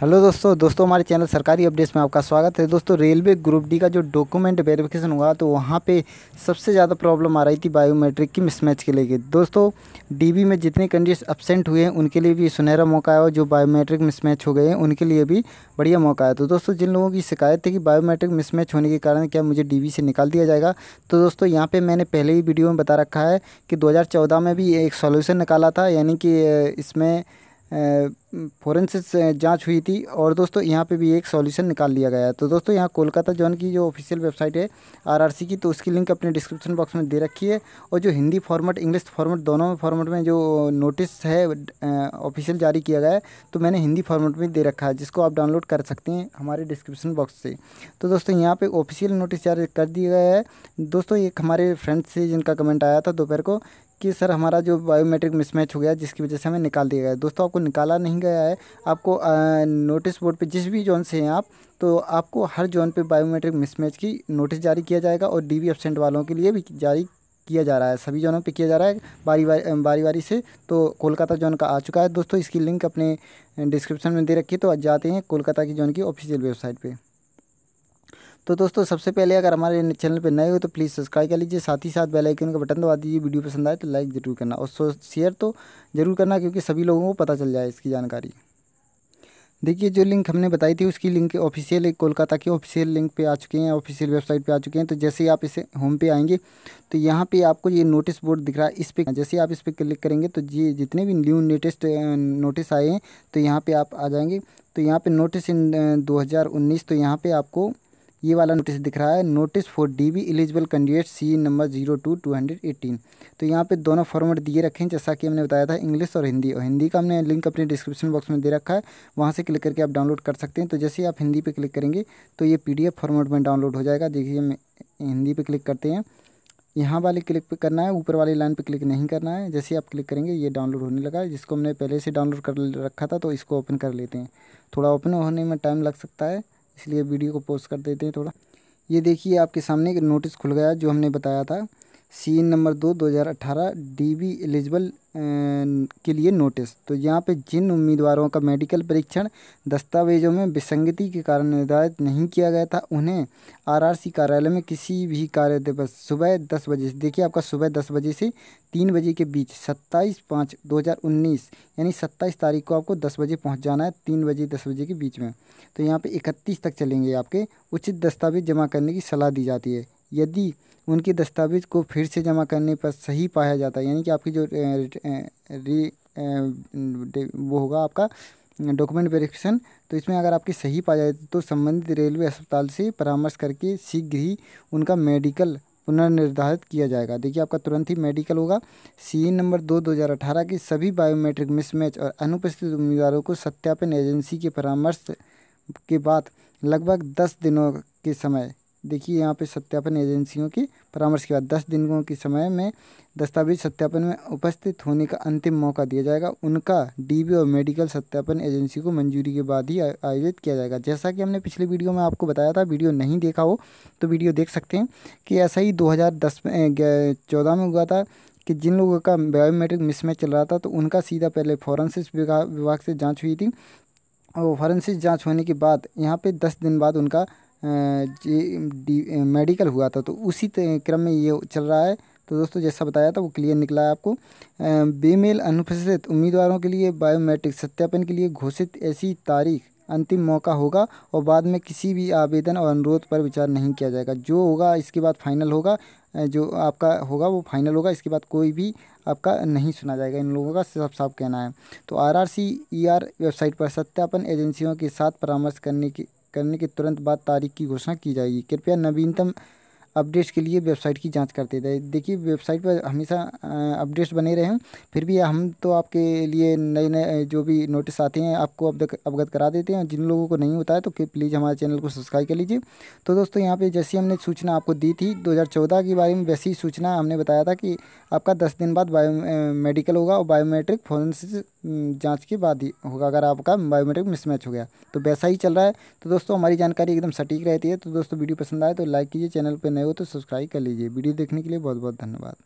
hello दोस्तों दोस्तों हमारे चैनल सरकारी अपडेट्स में आपका स्वागत है दोस्तों रेलवे ग्रुप डी का जो डॉक्यूमेंट वेरिफिकेशन हुआ तो वहाँ पे सबसे ज़्यादा प्रॉब्लम आ रही थी बायोमेट्रिक की मिसमैच के लेके दोस्तों डीबी में जितने कैंडिडेट्स एबसेंट हुए हैं उनके लिए भी सुनहरा मौका है और जो बायोमेट्रिक मिसमैच हो गए हैं उनके लिए भी बढ़िया मौका है तो दोस्तों जिन लोगों की शिकायत थी कि बायोमेट्रिक मिसमैच होने के कारण क्या मुझे डी से निकाल दिया जाएगा तो दोस्तों यहाँ पर मैंने पहले ही वीडियो में बता रखा है कि दो में भी एक सोल्यूशन निकाला था यानी कि इसमें फोरेंसिक जांच हुई थी और दोस्तों यहाँ पे भी एक सॉल्यूशन निकाल लिया गया है तो दोस्तों यहाँ कोलकाता जोन की जो ऑफिशियल वेबसाइट है आरआरसी की तो उसकी लिंक अपने डिस्क्रिप्शन बॉक्स में दे रखी है और जो हिंदी फॉर्मेट इंग्लिश फॉर्मेट दोनों फॉर्मेट में जो नोटिस है ऑफिशियल जारी किया गया है तो मैंने हिंदी फॉर्मेट में दे रखा है जिसको आप डाउनलोड कर सकते हैं हमारे डिस्क्रिप्शन बॉक्स से तो दोस्तों यहाँ पर ऑफिशियल नोटिस जारी कर दिया गया है दोस्तों एक हमारे फ्रेंड से जिनका कमेंट आया था दोपहर को कि सर हमारा जो बायोमेट्रिक मिसमैच हो गया जिसकी वजह से हमें निकाल दिया गया है दोस्तों आपको निकाला नहीं गया है आपको नोटिस बोर्ड पे जिस भी जोन से हैं आप तो आपको हर जोन पे बायोमेट्रिक मिसमैच की नोटिस जारी किया जाएगा और डीबी एबसेंट वालों के लिए भी जारी किया जा रहा है सभी जोनों पर किया जा रहा है बारी बारी बारी बारी से तो कोलकाता जोन का आ चुका है दोस्तों इसकी लिंक अपने डिस्क्रिप्शन में दे रखी है तो जाते हैं कोलकाता की जोन की ऑफिशियल वेबसाइट पर तो दोस्तों सबसे पहले अगर हमारे चैनल पर नए हो तो प्लीज़ सब्सक्राइब कर लीजिए साथ ही साथ बेल आइकन का बटन दबा दीजिए वीडियो पसंद आए तो लाइक ज़रूर करना और शेयर तो ज़रूर करना क्योंकि सभी लोगों को पता चल जाए इसकी जानकारी देखिए जो लिंक हमने बताई थी उसकी लिंक ऑफिशियल कोलकाता के ऑफिशियल लिंक पे आ चुके हैं ऑफिशियल वेबसाइट पे आ चुके हैं तो जैसे ही आप इसे होम पे आएंगे तो यहाँ पे आपको ये नोटिस बोर्ड दिख रहा है इस पर जैसे आप इस पर क्लिक करेंगे तो ये जितने भी न्यू लेटेस्ट नोटिस आए हैं तो यहाँ पर आप आ जाएंगे तो यहाँ पर नोटिस इन दो तो यहाँ पर आपको ये वाला नोटिस दिख रहा है notice for D B eligible candidate C number zero two two hundred eighteen तो यहाँ पे दोनों फॉर्मेट दिए रखे हैं जैसा कि हमने बताया था इंग्लिश और हिंदी और हिंदी का हमने लिंक अपने डिस्क्रिप्शन बॉक्स में दे रखा है वहाँ से क्लिक करके आप डाउनलोड कर सकते हैं तो जैसे आप हिंदी पर क्लिक करेंगे तो ये पी फॉर्मेट में डाउनलोड हो जाएगा देखिए हम हिंदी पर क्लिक करते हैं यहाँ वाले क्लिक पे करना है ऊपर वाली लाइन पे क्लिक नहीं करना है जैसे आप क्लिक करेंगे ये डाउनलोड होने लगा है जिसको हमने पहले से डाउनलोड कर रखा था तो इसको ओपन कर लेते हैं थोड़ा ओपन होने में टाइम लग सकता है इसलिए वीडियो को पोस्ट कर देते हैं थोड़ा ये देखिए आपके सामने एक नोटिस खुल गया जो हमने बताया था सी नंबर दो दो हज़ार अठारह डी बी एलिजिबल के लिए नोटिस तो यहाँ पे जिन उम्मीदवारों का मेडिकल परीक्षण दस्तावेजों में विसंगति के कारण निर्धारित नहीं किया गया था उन्हें आरआरसी कार्यालय में किसी भी कार्य दिवस सुबह दस बजे से देखिए आपका सुबह दस बजे से तीन बजे के बीच सत्ताईस पाँच दो हज़ार उन्नीस यानी सत्ताईस तारीख को आपको दस बजे पहुँच जाना है तीन बजे दस बजे के बीच में तो यहाँ पर इकतीस तक चलेंगे आपके उचित दस्तावेज जमा करने की सलाह दी जाती है यदि उनके दस्तावेज़ को फिर से जमा करने पर सही पाया जाता है यानी कि आपकी जो री वो होगा आपका डॉक्यूमेंट वेरिफिकेशन तो इसमें अगर आपकी सही पाया जाए तो संबंधित रेलवे अस्पताल से परामर्श करके शीघ्र ही उनका मेडिकल पुनर्निर्धारित किया जाएगा देखिए आपका तुरंत ही मेडिकल होगा सी नंबर दो दो हज़ार अठारह की सभी बायोमेट्रिक मिसमैच और अनुपस्थित उम्मीदवारों को सत्यापन एजेंसी के परामर्श के बाद लगभग दस दिनों के समय देखिए यहाँ पे सत्यापन एजेंसियों के परामर्श के बाद दस दिनों के समय में दस्तावेज सत्यापन में उपस्थित होने का अंतिम मौका दिया जाएगा उनका डीबी और मेडिकल सत्यापन एजेंसी को मंजूरी के बाद ही आयोजित किया जाएगा जैसा कि हमने पिछले वीडियो में आपको बताया था वीडियो नहीं देखा हो तो वीडियो देख सकते हैं कि ऐसा ही दो में चौदह में हुआ था कि जिन लोगों का बायोमेट्रिक मिसमैच चल रहा था तो उनका सीधा पहले फॉरेंसिक विभाग से जाँच हुई थी और फॉरेंसिक जाँच होने के बाद यहाँ पर दस दिन बाद उनका मेडिकल हुआ था तो उसी क्रम में ये चल रहा है तो दोस्तों जैसा बताया था वो क्लियर निकला है आपको बेमेल अनुपस्थित उम्मीदवारों के लिए बायोमेट्रिक सत्यापन के लिए घोषित ऐसी तारीख अंतिम मौका होगा और बाद में किसी भी आवेदन और अनुरोध पर विचार नहीं किया जाएगा जो होगा इसके बाद फाइनल होगा जो आपका होगा वो फाइनल होगा इसके बाद कोई भी आपका नहीं सुना जाएगा इन लोगों का साफ साफ कहना है तो R R C E R website पर सत्यापन एजेंसियों के साथ परामर्श करने की करने के तुरंत बाद तारीख की घोषणा की जाएगी कृपया नवीनतम अपडेट्स के लिए वेबसाइट की जांच करते थे देखिए वेबसाइट पर हमेशा अपडेट्स बने रहे हैं फिर भी हम तो आपके लिए नए नए जो भी नोटिस आते हैं आपको अवगत करा देते हैं जिन लोगों को नहीं होता है तो प्लीज़ हमारे चैनल को सब्सक्राइब कर लीजिए तो दोस्तों यहाँ पे जैसी हमने सूचना आपको दी थी दो के बारे में वैसी सूचना हमने बताया था कि आपका दस दिन बाद बायो मेडिकल होगा और बायोमेट्रिक फोरेंसिक हम्म, जांच के बाद ही होगा अगर आपका बायोमेट्रिक मिसमैच हो गया तो वैसा ही चल रहा है तो दोस्तों हमारी जानकारी एकदम सटीक रहती है तो दोस्तों वीडियो पसंद आए तो लाइक कीजिए चैनल पर नए हो तो सब्सक्राइब कर लीजिए वीडियो देखने के लिए बहुत बहुत धन्यवाद